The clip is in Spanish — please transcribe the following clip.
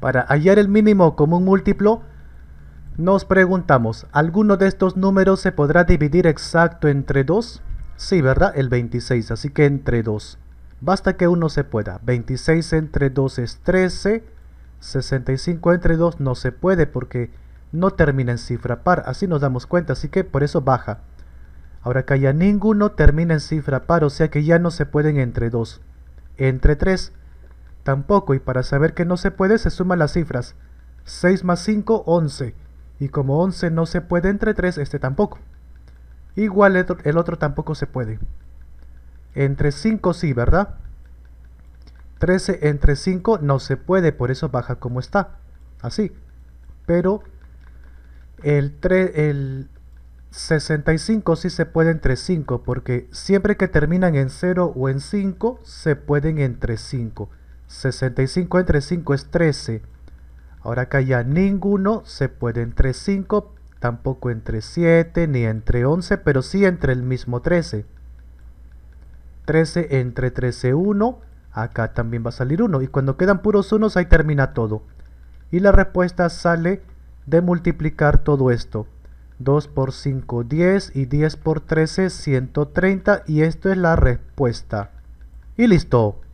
Para hallar el mínimo común múltiplo, nos preguntamos, ¿alguno de estos números se podrá dividir exacto entre 2? Sí, ¿verdad? El 26, así que entre 2. Basta que uno se pueda. 26 entre 2 es 13, 65 entre 2 no se puede porque no termina en cifra par, así nos damos cuenta, así que por eso baja. Ahora que ya ninguno termina en cifra par, o sea que ya no se pueden entre 2. Entre 3 Tampoco, y para saber que no se puede se suman las cifras. 6 más 5, 11. Y como 11 no se puede entre 3, este tampoco. Igual el otro tampoco se puede. Entre 5 sí, ¿verdad? 13 entre 5 no se puede, por eso baja como está. Así. Pero el, el 65 sí se puede entre 5, porque siempre que terminan en 0 o en 5, se pueden entre 5. 65 entre 5 es 13. Ahora acá ya ninguno se puede entre 5, tampoco entre 7, ni entre 11, pero sí entre el mismo 13. 13 entre 13, 1. Acá también va a salir 1. Y cuando quedan puros unos, ahí termina todo. Y la respuesta sale de multiplicar todo esto. 2 por 5, 10 y 10 por 13, 130 y esto es la respuesta. Y listo.